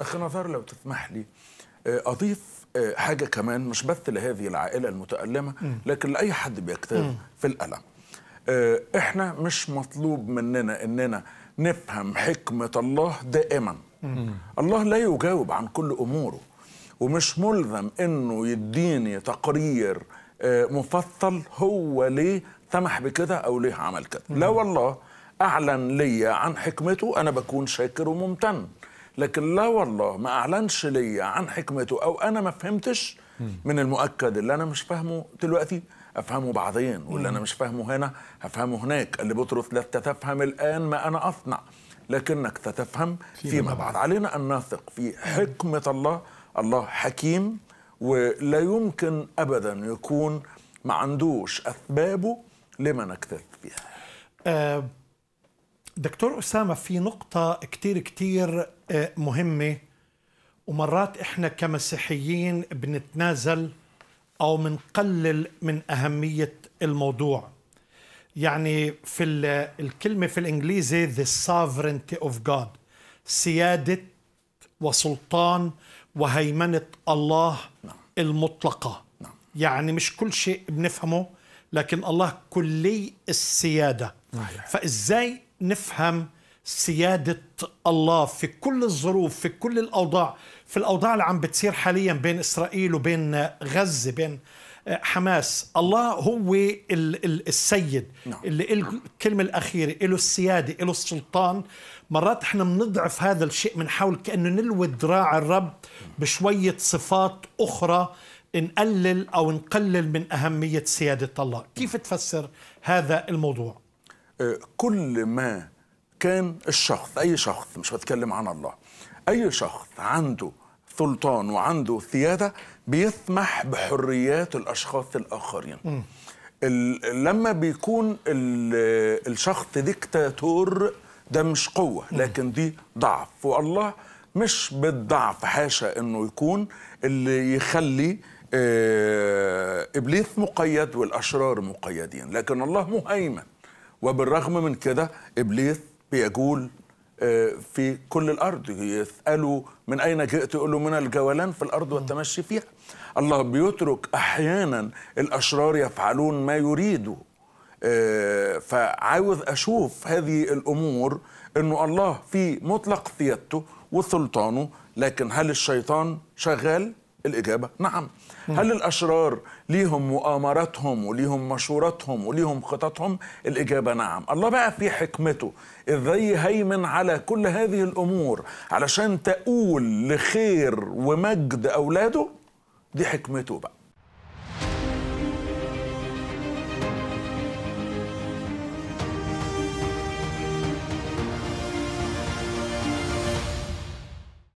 أخي نظار لو تسمح لي آه، أضيف آه، حاجة كمان مش بس لهذه العائلة المتألمة لكن لأي حد بيكتب في الألم آه، إحنا مش مطلوب مننا إننا نفهم حكمة الله دائما الله لا يجاوب عن كل أموره ومش ملزم إنه يديني تقرير مفصل هو ليه سمح بكده أو ليه عمل كده لا والله أعلن لي عن حكمته أنا بكون شاكر وممتن لكن لا والله ما اعلنش ليا عن حكمته او انا ما فهمتش من المؤكد اللي انا مش فاهمه دلوقتي افهمه بعدين واللي انا مش فاهمه هنا هفهمه هناك اللي بطرس لا تتفهم الان ما انا اصنع لكنك تتفهم فيما بعد علينا ان نثق في حكمه الله الله حكيم ولا يمكن ابدا يكون ما عندوش اسبابه لما نكتف فيها آه، دكتور أسامة في نقطة كتير كتير آه، مهمة ومرات إحنا كمسيحيين بنتنازل أو بنقلل من أهمية الموضوع يعني في الكلمة في الإنجليزي the sovereignty of God سيادة وسلطان وهيمنة الله نعم. المطلقة نعم. يعني مش كل شيء بنفهمه لكن الله كلي السيادة فإزاي نفهم سيادة الله في كل الظروف في كل الأوضاع في الأوضاع اللي عم بتصير حاليا بين إسرائيل وبين غزة بين آه، حماس الله هو السيد نعم. اللي له الكلمة الأخيرة له السيادة له السلطان مرات احنا بنضعف هذا الشيء من حول كأنه نلوي ذراع الرب بشوية صفات أخرى نقلل أو نقلل من أهمية سيادة الله كيف تفسر هذا الموضوع؟ كل ما كان الشخص أي شخص مش بتكلم عن الله أي شخص عنده سلطان وعنده سيادة بيسمح بحريات الأشخاص الآخرين لما بيكون الشخص ديكتاتور ده مش قوة لكن دي ضعف والله مش بالضعف حاشا انه يكون اللي يخلي آه، ابليس مقيد والاشرار مقيدين لكن الله مهيمن وبالرغم من كده ابليس بيجول آه، في كل الارض يسالوا من اين جئت يقول له من الجولان في الارض والتمشي فيها الله بيترك احيانا الاشرار يفعلون ما يريدوا آه، فعاوز اشوف هذه الامور انه الله في مطلق سيادته وسلطانه لكن هل الشيطان شغال الإجابة نعم هل الأشرار ليهم مؤامراتهم وليهم مشوراتهم وليهم خططهم الإجابة نعم الله بقى في حكمته إزاي هيمن على كل هذه الأمور علشان تقول لخير ومجد أولاده دي حكمته بقى